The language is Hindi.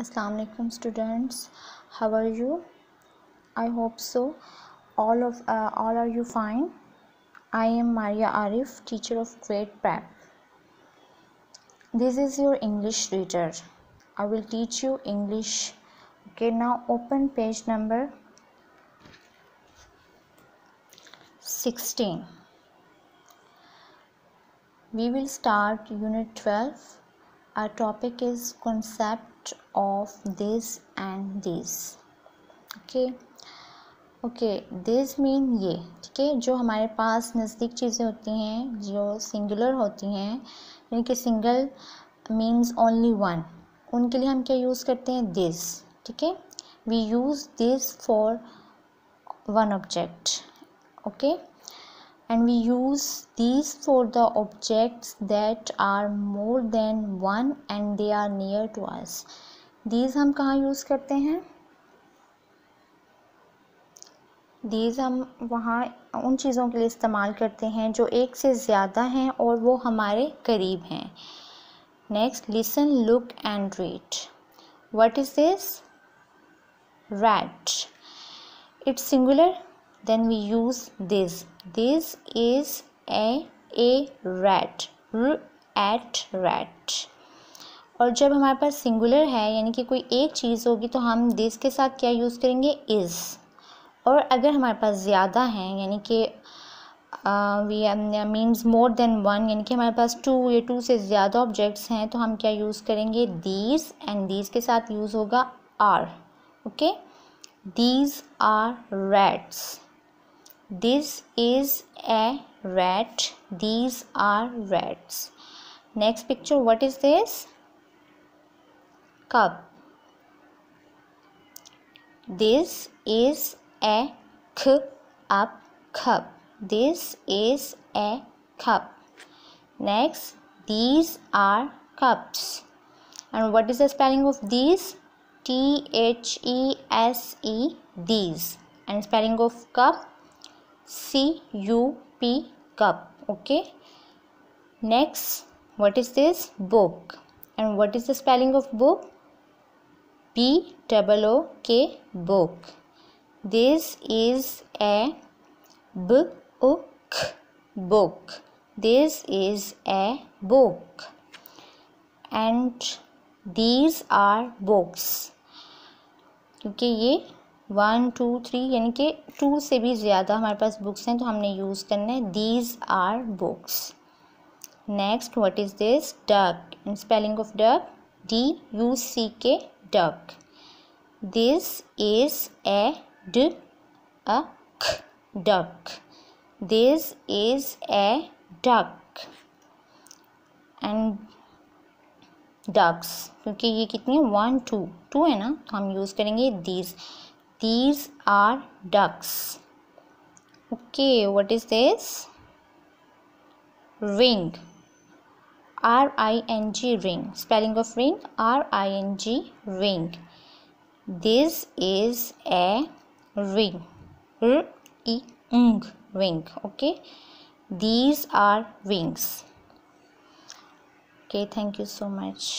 assalamu alaikum students how are you i hope so all of uh, all are you fine i am maria arif teacher of grade prep this is your english reader i will teach you english okay now open page number 16 we will start unit 12 our topic is concept of this and this okay okay this mean ये ठीक है जो हमारे पास नज़दीक चीज़ें होती हैं जो सिंगुलर होती हैं यानी कि सिंगल मीन्स ओनली वन उनके लिए हम क्या यूज़ करते हैं दिस ठीक है we use this for one object okay and we use these for the objects that are more than one and they are near to us these हम कहाँ यूज़ करते हैं दीज हम वहाँ उन चीज़ों के लिए इस्तेमाल करते हैं जो एक से ज़्यादा हैं और वो हमारे करीब हैं next listen look and read what is this rat it's singular then we use this This is a a rat. R at rat. और जब हमारे पास सिंगुलर है यानी कि कोई एक चीज़ होगी तो हम दिस के साथ क्या यूज़ करेंगे इज़ और अगर हमारे पास ज़्यादा हैं यानी कि we means more than one यानी कि हमारे पास टू या टू से ज़्यादा ऑब्जेक्ट्स हैं तो हम क्या यूज़ करेंगे दीज एंड दीज के साथ यूज़ होगा are okay these are reds this is a rat these are rats next picture what is this cup this is a up cup this is a cup next these are cups and what is the spelling of these t h e s e these and spelling of cup C U P cup. Okay. Next, what is this? Book. And what is the spelling of book? B double O K book. This is a book. Book. This is a book. And these are books. क्योंकि okay, ये वन टू थ्री यानी कि टू से भी ज़्यादा हमारे पास बुक्स हैं तो हमने यूज़ करना है these are books next what is this duck in spelling of duck D U C K duck this is a duck duck this is a duck and ducks क्योंकि ये कितनी वन टू टू है ना तो हम यूज़ करेंगे these these are ducks okay what is this ring R I N G ring spelling of ring R I N G ring this is a ring R E ring okay these are wings. okay thank you so much